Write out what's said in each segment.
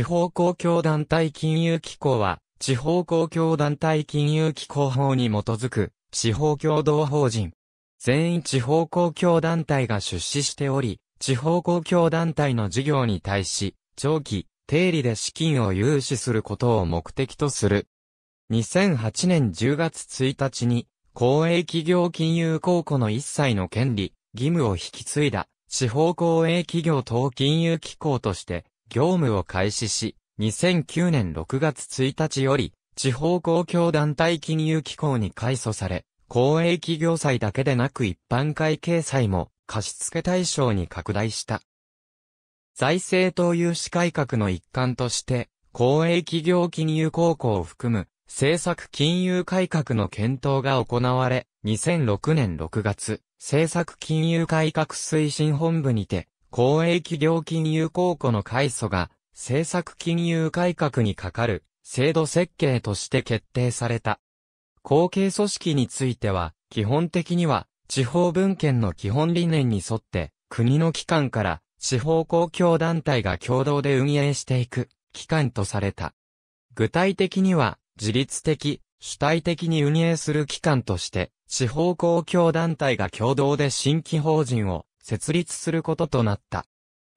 地方公共団体金融機構は、地方公共団体金融機構法に基づく、地方共同法人。全員地方公共団体が出資しており、地方公共団体の事業に対し、長期、定理で資金を融資することを目的とする。2008年10月1日に、公営企業金融公庫の一切の権利、義務を引き継いだ、地方公営企業等金融機構として、業務を開始し、2009年6月1日より、地方公共団体金融機構に改組され、公営企業債だけでなく一般会計債も貸付対象に拡大した。財政投融資改革の一環として、公営企業金融高校を含む政策金融改革の検討が行われ、2006年6月、政策金融改革推進本部にて、公営企業金融公庫の開祖が、政策金融改革にかかる制度設計として決定された。後継組織については、基本的には、地方分権の基本理念に沿って、国の機関から地方公共団体が共同で運営していく機関とされた。具体的には、自律的、主体的に運営する機関として、地方公共団体が共同で新規法人を設立することとなった。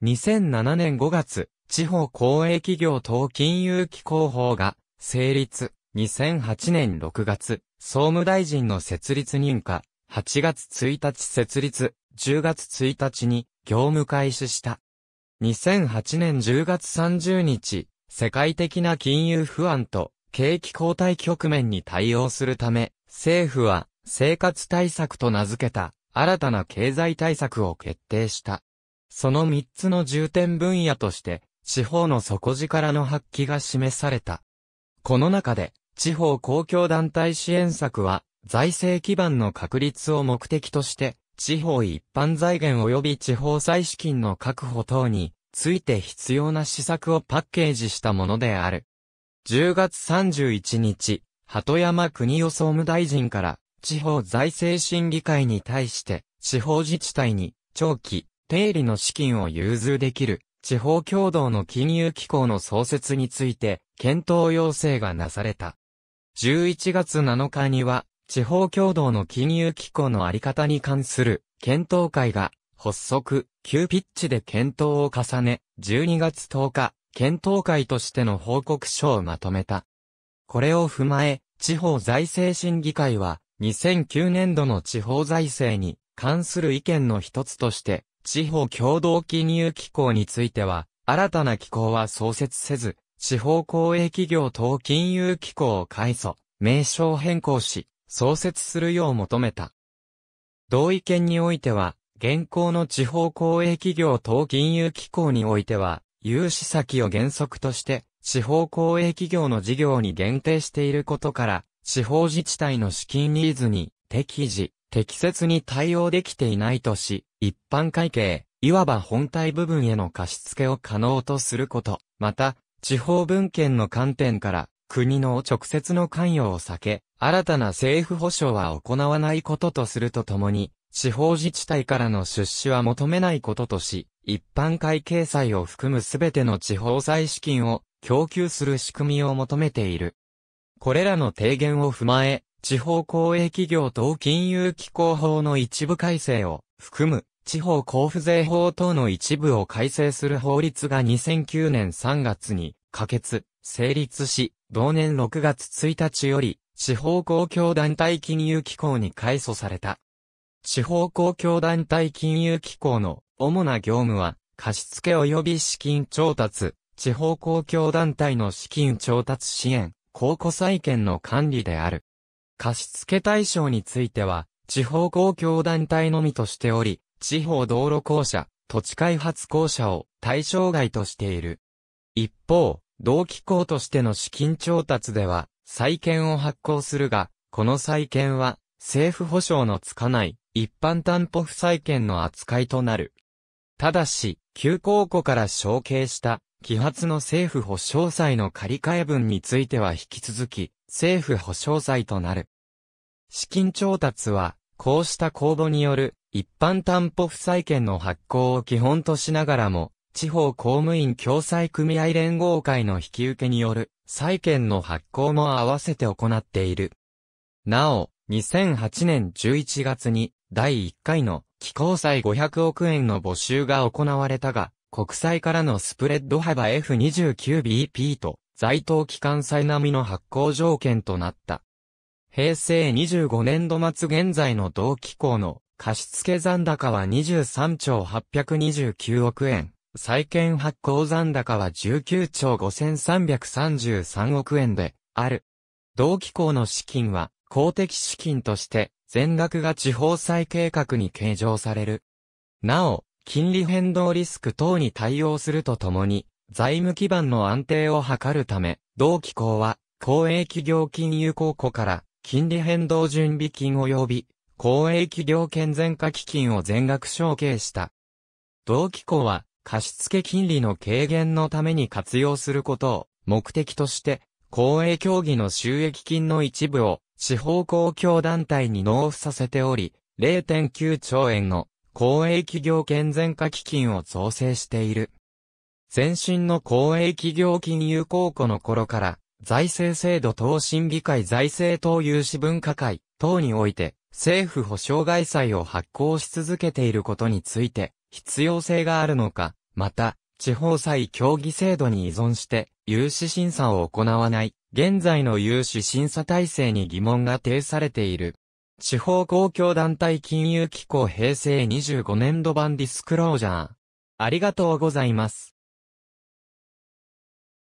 2007年5月、地方公営企業等金融機構法が成立。2008年6月、総務大臣の設立認可。8月1日設立、10月1日に業務開始した。2008年10月30日、世界的な金融不安と景気後退局面に対応するため、政府は生活対策と名付けた新たな経済対策を決定した。その3つの重点分野として、地方の底力の発揮が示された。この中で、地方公共団体支援策は、財政基盤の確立を目的として、地方一般財源及び地方再資金の確保等について必要な施策をパッケージしたものである。10月31日、鳩山国予総務大臣から地方財政審議会に対して、地方自治体に、長期、定理の資金を融通できる、地方共同の金融機構の創設について、検討要請がなされた。11月7日には、地方共同の金融機構のあり方に関する検討会が発足、急ピッチで検討を重ね、12月10日、検討会としての報告書をまとめた。これを踏まえ、地方財政審議会は、2009年度の地方財政に関する意見の一つとして、地方共同金融機構については、新たな機構は創設せず、地方公営企業等金融機構を改組、名称変更し、創設するよう求めた。同意見においては、現行の地方公営企業等金融機構においては、融資先を原則として、地方公営企業の事業に限定していることから、地方自治体の資金ニーズに適時、適切に対応できていないとし、一般会計、いわば本体部分への貸付を可能とすること。また、地方文献の観点から、国の直接の関与を避け、新たな政府保障は行わないこととするとともに、地方自治体からの出資は求めないこととし、一般会計債を含むすべての地方債資金を供給する仕組みを求めている。これらの提言を踏まえ、地方公営企業等金融機構法の一部改正を含む地方交付税法等の一部を改正する法律が2009年3月に可決、成立し、同年6月1日より地方公共団体金融機構に改組された。地方公共団体金融機構の主な業務は貸付及び資金調達、地方公共団体の資金調達支援、公庫債権の管理である。貸付対象については、地方公共団体のみとしており、地方道路公社、土地開発公社を対象外としている。一方、同機構としての資金調達では、債権を発行するが、この債権は、政府保障のつかない、一般担保不債権の扱いとなる。ただし、旧公庫から承継した揮発の政府保障債の借り換え分については引き続き、政府保障債となる。資金調達は、こうした公募による一般担保負債権の発行を基本としながらも、地方公務員共済組合連合会の引き受けによる債権の発行も合わせて行っている。なお、2008年11月に第1回の寄港債500億円の募集が行われたが、国債からのスプレッド幅 F29BP と在当期間債並みの発行条件となった。平成25年度末現在の同期校の貸付残高は23兆829億円、債券発行残高は19兆5333億円である。同期校の資金は公的資金として全額が地方債計画に計上される。なお、金利変動リスク等に対応するとともに、財務基盤の安定を図るため、同機構は、公営企業金融公庫から、金利変動準備金及び、公営企業健全化基金を全額承継した。同機構は、貸付金利の軽減のために活用することを目的として、公営協議の収益金の一部を地方公共団体に納付させており、0.9兆円の公営企業健全化基金を造成している。前身の公営企業金融公庫の頃から、財政制度等審議会財政等融資分科会等において、政府保障外債を発行し続けていることについて、必要性があるのか、また、地方債協議制度に依存して、融資審査を行わない、現在の融資審査体制に疑問が呈されている。地方公共団体金融機構平成25年度版ディスクロージャー。ありがとうございます。